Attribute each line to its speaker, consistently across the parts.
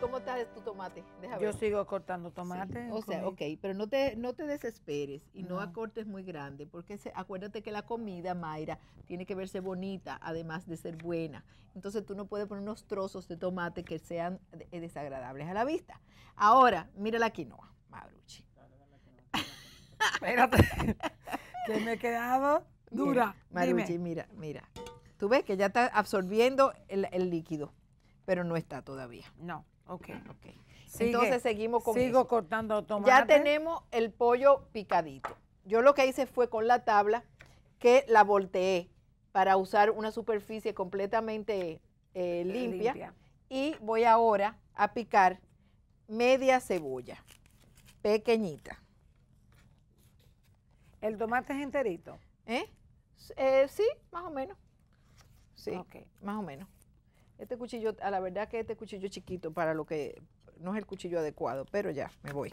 Speaker 1: cómo está tu tomate? Yo sigo cortando tomate. O sea, ok, pero no te, no te desesperes y no, acortes muy grande, porque acuérdate que la comida, Mayra, tiene que verse bonita, además de ser buena. Entonces tú no puedes poner unos trozos de tomate que sean eh, desagradables a la vista. Ahora, mira la quinoa, Maruchi. Espérate, que me he quedado dura. Maruchi, mira, mira. Tú ves que ya está absorbiendo el líquido, pero no está todavía. No. Ok, ok. Entonces seguimos con Sigo cortando tomate. Ya tenemos el pollo picadito. Yo lo que hice fue con la tabla que la volteé para usar una superficie completamente eh, eh, limpia. Y voy ahora a picar media cebolla, pequeñita. ¿El tomate es enterito? ¿Eh? eh sí, más o menos. Sí, okay. más o menos. Este cuchillo, a la verdad que este cuchillo chiquito para lo que no es el cuchillo adecuado, pero ya, me voy.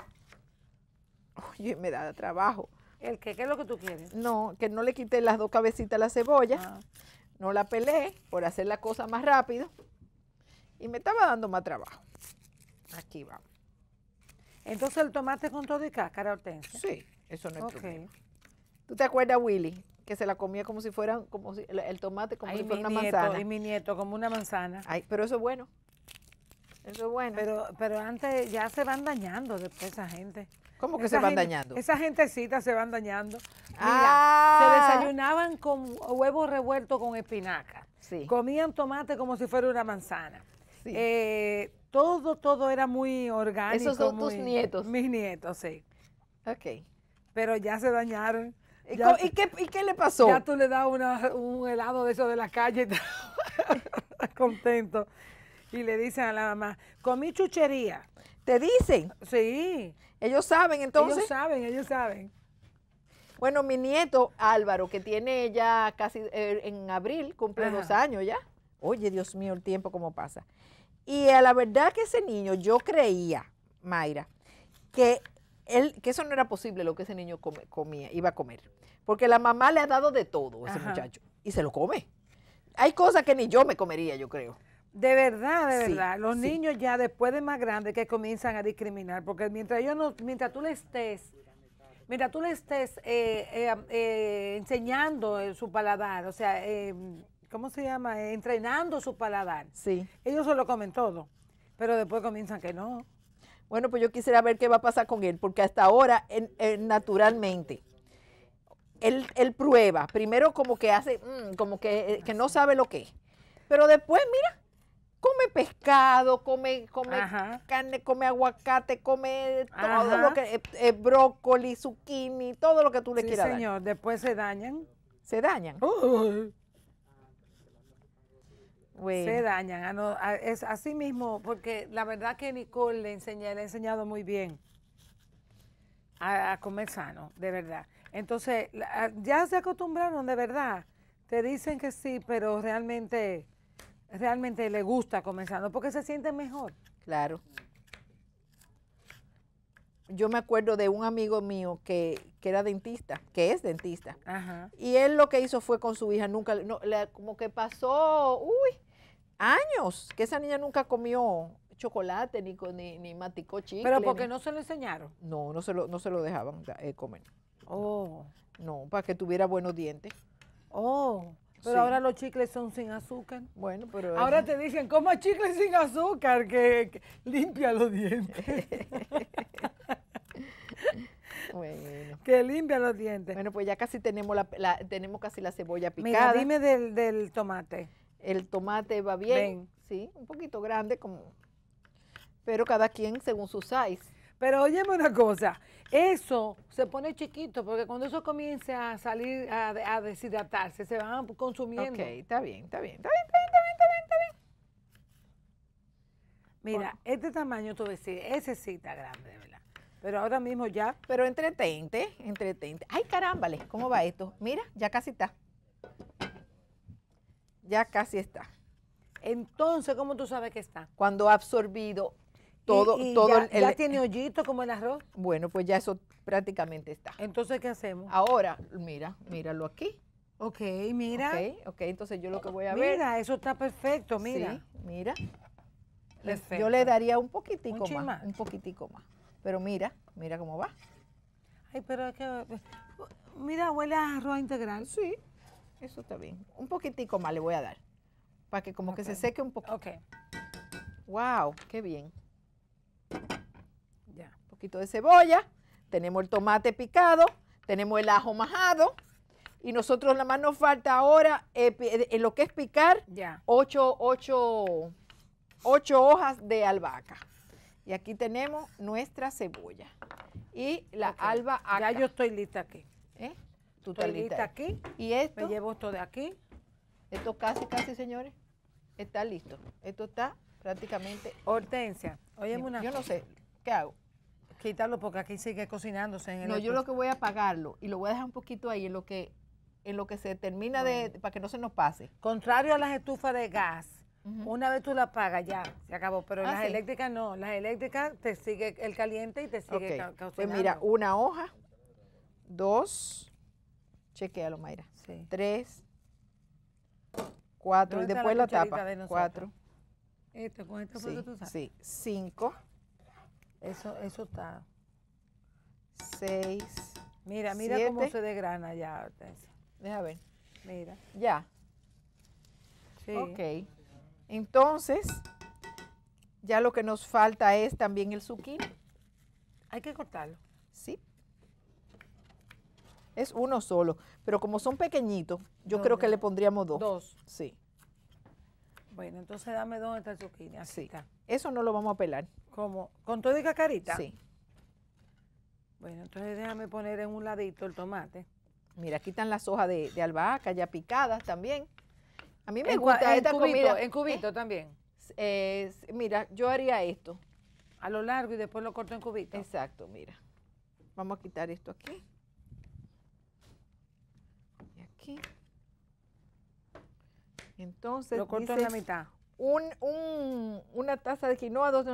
Speaker 1: Oye, me da trabajo. ¿El qué? ¿Qué es lo que tú quieres? No, que no le quite las dos cabecitas a la cebolla. Ah. No la pelé por hacer la cosa más rápido. Y me estaba dando más trabajo. Aquí vamos. Entonces el tomate con todo y cáscara, Hortensia. Sí, eso no es problema. ¿Tú te acuerdas, Willy? que se la comía como si fueran, como si, el, tomate como si fuera una manzana. Y mi nieto, como una manzana. Ay, pero eso es bueno. Eso es bueno. Pero, pero antes ya se van dañando después esa gente. ¿Cómo que se van dañando? Esa gentecita se van dañando. se
Speaker 2: ah.
Speaker 1: desayunaban con huevo revuelto con espinaca. Sí. Comían tomate como si fuera una manzana. Sí. Eh, todo, todo era muy orgánico. Esos son tus nietos. Mis nietos, sí. Ok. Pero ya se dañaron. ¿Y, qué, le pasó? Ya tú le das un helado de eso de la calle, contento. Y le dicen a la mamá, comí chuchería. ¿Te dicen? Sí. Ellos saben entonces. Ellos saben, ellos saben. Bueno, mi nieto Álvaro, que tiene ya casi eh, en abril, cumple dos años ya. Oye, Dios mío, el tiempo cómo pasa. Y a la verdad que ese niño, yo creía, Mayra, que él, que eso no era posible lo que ese niño comía, iba a comer. Porque la mamá le ha dado de todo a ese muchacho y se lo come. Hay cosas que ni yo me comería, yo creo. De verdad, de verdad. Los niños ya después de más grandes que comienzan a discriminar, porque mientras yo no, mientras tú le estés, tú le estés eh, eh, eh, enseñando su paladar, o sea, ¿cómo se llama? entrenando su paladar. Sí. Ellos se lo comen todo, pero después comienzan que no. Bueno, pues yo quisiera ver qué va a pasar con él, porque hasta ahora, naturalmente, él, él, prueba, primero como que hace, mm, como eh, que, no sabe lo que es, pero después, mira, come pescado, come, come carne, come aguacate, come todo lo que, eh, eh, brócoli, zucchini, todo lo que tú le quieras sí, señor, después se dañan. Se dañan. Se dañan. Ah, no, ah, es así mismo, porque la verdad que Nicole le, enseña, le ha enseñado muy bien a, comer sano, de verdad. Entonces, ah, ya se acostumbraron, de verdad. Te dicen que sí, pero realmente, realmente le gusta comer sano, porque se siente mejor. Claro. Yo me acuerdo de un amigo mío que, que era dentista, que es dentista. Y él lo que hizo fue con su hija, nunca, le, como que pasó, uy, años que esa niña nunca comió chocolate ni, ni, ni maticó chicle. Pero porque no se lo enseñaron. No, no se lo, no se lo dejaban eh, comer. Oh. No, para que tuviera buenos dientes. Oh. Pero ahora los chicles son sin azúcar. Bueno, pero... Ahora te dicen, coma chicles sin azúcar, que, limpia los dientes. Bueno. Que limpia los dientes. Bueno, pues ya casi tenemos la, la tenemos casi la cebolla picada. Mira, dime del, del tomate el tomate va bien, sí, un poquito grande como, pero cada quien según su size. Pero óyeme una cosa, eso se pone chiquito porque cuando eso comienza a salir, a, deshidratarse, se van consumiendo. Ok, está bien, está bien, está bien, está bien, está bien, está bien, Mira, este tamaño tú decís, ese sí está grande, de verdad. Pero ahora mismo ya. Pero entretente, entretente. Ay, carámbales, ¿cómo va esto? Mira, ya casi está ya casi está. Entonces, ¿cómo tú sabes que está? Cuando ha absorbido todo, todo ya, el, ya tiene hoyito como el arroz. Bueno, pues ya eso prácticamente está. Entonces, ¿qué hacemos? Ahora, mira, míralo aquí. Ok, mira. Ok, ok, entonces yo lo que voy a ver. Mira, eso está perfecto, mira. Sí, mira. Yo le daría un poquitico más, un poquitico más. Pero mira, mira cómo va. Ay, pero es que mira, huele a arroz integral. Sí, eso está bien. Un poquitico más le voy a dar, para que como que se seque un poquito. Ok. Wow, qué bien. Ya. Un poquito de cebolla, tenemos el tomate picado, tenemos el ajo majado. Y nosotros la más nos falta ahora, eh, eh, en lo que es picar, Ocho, hojas de albahaca. Y aquí tenemos nuestra cebolla y la alba. Ya yo estoy lista aquí. ¿Eh? tu aquí. Y esto. Me llevo esto de aquí. Esto casi, casi, señores, está listo. Esto está prácticamente. Hortensia, oye, una. Yo no sé, ¿qué hago? Quítalo porque aquí sigue cocinándose en el. No, yo lo que voy a apagarlo y lo voy a dejar un poquito ahí en lo que en lo que se termina de para que no se nos pase. Contrario a las estufas de gas, una vez tú la apagas ya se acabó, pero ah, las eléctricas no, las eléctricas te sigue el caliente y te sigue okay. Pues mira, una hoja, dos, Chequealo, Mayra. Sí. Tres, cuatro, y después la, tapa. cuatro. Esto, con esto sí, Sí, cinco. Eso, eso está. Seis. Mira, mira cómo se desgrana ya, Deja ver. Mira. Ya.
Speaker 2: Sí. Ok.
Speaker 1: Entonces, ya lo que nos falta es también el zucchini. Hay que cortarlo. Sí. Es uno solo, pero como son pequeñitos, yo creo que le pondríamos dos. Dos. Sí. Bueno, entonces dame dos de zucchini. sí. Está. Eso no lo vamos a pelar. ¿Cómo? ¿Con todo y cacarita? Sí. Bueno, entonces déjame poner en un ladito el tomate. Mira, aquí están las hojas de, albahaca ya picadas también. A mí me gusta esta En cubito ¿Eh? también. Eh, mira, yo haría esto. A lo largo y después lo corto en cubito. Exacto, mira. Vamos a quitar esto aquí. Entonces, lo corto en la mitad. una taza de quinoa, dos,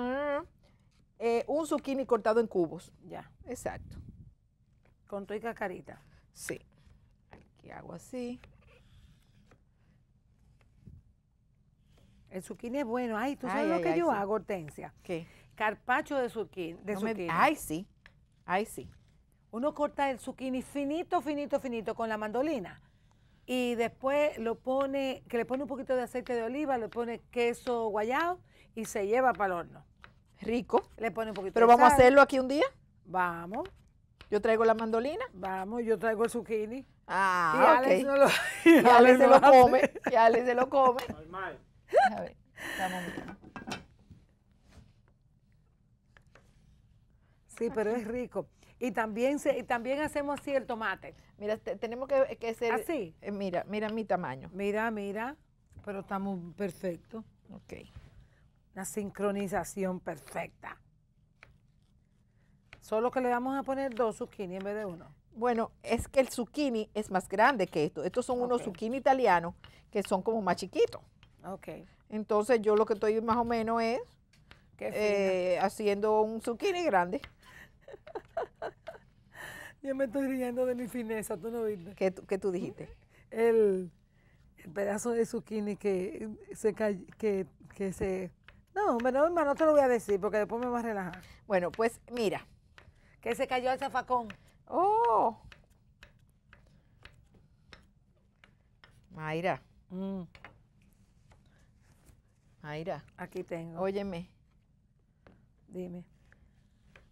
Speaker 1: eh, un zucchini cortado en cubos. Ya. Exacto. Con tu y cacarita. Sí. Aquí hago así. El zucchini es bueno. Ay, tú sabes lo que yo hago, Hortensia. ¿Qué? Carpacho de zucchini. De ay, sí. Ay, sí. Uno corta el zucchini finito, finito, finito con la mandolina y después lo pone, que le pone un poquito de aceite de oliva, le pone queso guayado y se lleva para el horno. Rico. Le pone un poquito Pero vamos a hacerlo aquí un día. Vamos. Yo traigo la mandolina. Vamos, yo traigo el zucchini. Ah, y se lo come. Y Alex se lo come. Normal. A ver, estamos Sí, pero es rico. Y también se, también hacemos así el tomate. Mira, tenemos que, que ser así. ¿Ah, eh, mira, mira mi tamaño. Mira, mira, pero estamos perfecto. Ok. Una sincronización perfecta. Solo que le vamos a poner dos zucchini en vez de uno. Bueno, es que el zucchini es más grande que esto. Estos son unos zucchini italianos que son como más chiquitos. Ok. Entonces yo lo que estoy más o menos es eh, haciendo un zucchini grande. Yo me estoy riendo de mi fineza, tú no viste. ¿Qué, tú dijiste? El, pedazo de zucchini que se, que, se... No, no, no te lo voy a decir porque después me vas a relajar. Bueno, pues mira. Que se cayó el zafacón. ¡Oh! Mayra. Mm. Mayra. Aquí tengo. Óyeme. Dime.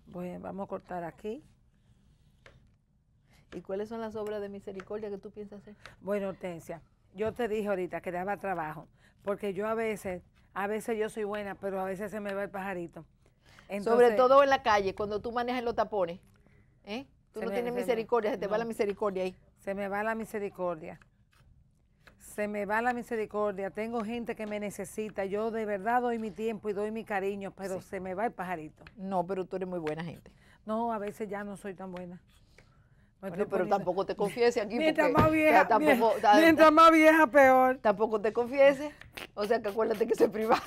Speaker 1: Bueno, vamos a cortar aquí. ¿Y cuáles son las obras de misericordia que tú piensas hacer? Bueno, Hortensia, yo te dije ahorita que daba trabajo, porque yo a veces, a veces yo soy buena, pero a veces se me va el pajarito. Sobre todo en la calle, cuando tú manejas los tapones. ¿eh? Tú no tienes misericordia, se, te va la misericordia ahí. Se me va la misericordia se me va la misericordia, tengo gente que me necesita, yo de verdad doy mi tiempo y doy mi cariño, pero se me va el pajarito. No, pero tú eres muy buena gente. No, a veces ya no soy tan buena. pero tampoco te confieses aquí. Mientras más vieja, mientras, más vieja, peor. Tampoco te confieses. O sea que acuérdate que soy es privado.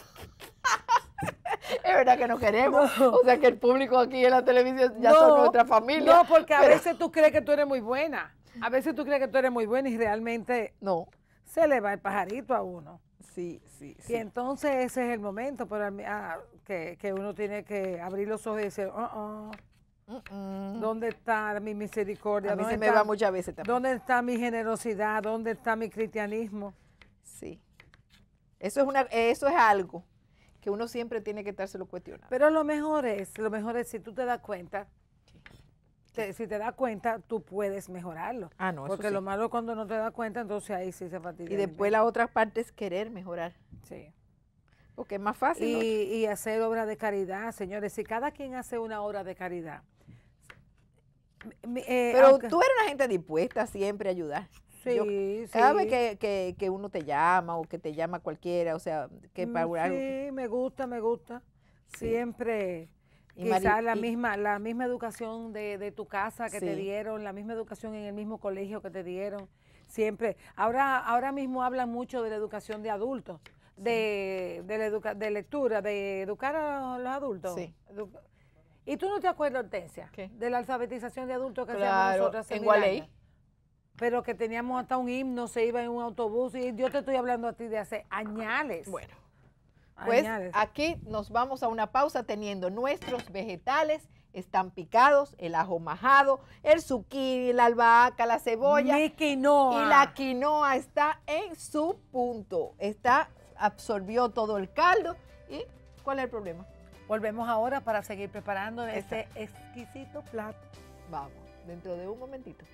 Speaker 1: es verdad que no queremos. O sea que el público aquí en la televisión ya son nuestra familia. No, porque a veces tú crees que tú eres muy buena. A veces tú crees que tú eres muy buena y realmente no se le va el pajarito a uno. Sí, sí, sí. Y entonces ese es el momento para ah, que, uno tiene que abrir los ojos y decir, uh, uh, ¿dónde está mi misericordia? A mí se me está, va muchas veces también. ¿Dónde está mi generosidad? ¿Dónde está mi cristianismo? Sí. Eso es, una, eso es algo que uno siempre tiene que estárselo cuestionando. Pero lo mejor es, lo mejor es si tú te das cuenta si te das cuenta, tú puedes mejorarlo. Ah, no, Porque lo malo es cuando no te das cuenta, entonces ahí sí se fatiga. Y después la otra parte es querer mejorar. Sí. Porque es más fácil. Y, hacer obra de caridad, señores. Si cada quien hace una obra de caridad. Eh, Pero tú eres una gente dispuesta siempre a ayudar. Sí, sí. vez que, uno te llama o que te llama cualquiera, o sea, que mm, para Sí, me gusta, me gusta.
Speaker 2: Siempre
Speaker 1: Quizás la, misma, la misma educación de, de tu casa que te dieron, la misma educación en el mismo colegio que te dieron. Siempre. Ahora, ahora mismo hablan mucho de la educación de adultos, de, la educa de lectura, de educar a los adultos. ¿Y tú no te acuerdas, Hortensia, de la alfabetización de adultos que hacíamos nosotros en Pero que teníamos hasta un himno, se iba en un autobús, y yo te estoy hablando a ti de hace añales. Bueno. Pues aquí nos vamos a una pausa teniendo nuestros vegetales están picados, el ajo majado, el zucchini, la albahaca, la cebolla. Mi quinoa. Y la quinoa está en su punto. Está, absorbió todo el caldo. ¿Y cuál es el problema? Volvemos ahora para seguir preparando este exquisito plato. Vamos, dentro de un momentito.